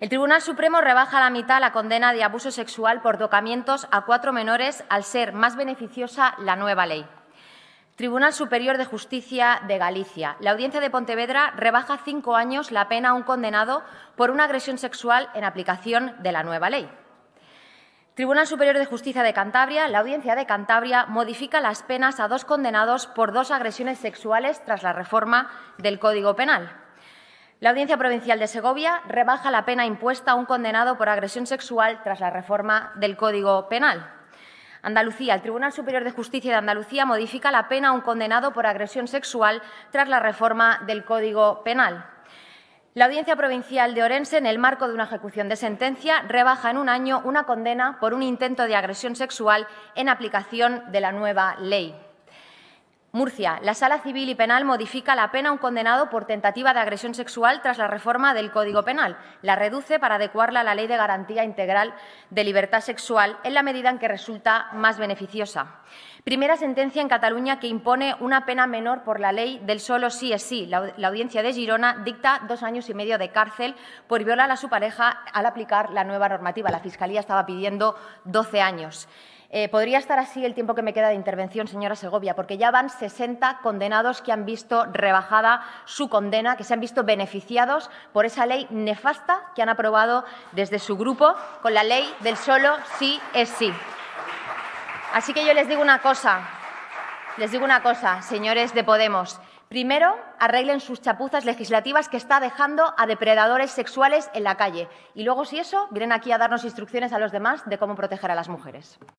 El Tribunal Supremo rebaja a la mitad la condena de abuso sexual por docamientos a cuatro menores al ser más beneficiosa la nueva ley. Tribunal Superior de Justicia de Galicia. La Audiencia de Pontevedra rebaja cinco años la pena a un condenado por una agresión sexual en aplicación de la nueva ley. Tribunal Superior de Justicia de Cantabria. La Audiencia de Cantabria modifica las penas a dos condenados por dos agresiones sexuales tras la reforma del Código Penal. La Audiencia Provincial de Segovia rebaja la pena impuesta a un condenado por agresión sexual tras la reforma del Código Penal. Andalucía. El Tribunal Superior de Justicia de Andalucía modifica la pena a un condenado por agresión sexual tras la reforma del Código Penal. La Audiencia Provincial de Orense, en el marco de una ejecución de sentencia, rebaja en un año una condena por un intento de agresión sexual en aplicación de la nueva ley. Murcia. La Sala Civil y Penal modifica la pena a un condenado por tentativa de agresión sexual tras la reforma del Código Penal. La reduce para adecuarla a la Ley de Garantía Integral de Libertad Sexual en la medida en que resulta más beneficiosa. Primera sentencia en Cataluña que impone una pena menor por la ley del solo sí es sí. La, audiencia de Girona dicta dos años y medio de cárcel por violar a su pareja al aplicar la nueva normativa. La Fiscalía estaba pidiendo doce años. Eh, podría estar así el tiempo que me queda de intervención, señora Segovia, porque ya van 60 condenados que han visto rebajada su condena, que se han visto beneficiados por esa ley nefasta que han aprobado desde su grupo con la ley del solo sí es sí. Así que yo les digo una cosa, les digo una cosa, señores de Podemos. Primero, arreglen sus chapuzas legislativas que está dejando a depredadores sexuales en la calle. Y luego, si eso, vienen aquí a darnos instrucciones a los demás de cómo proteger a las mujeres.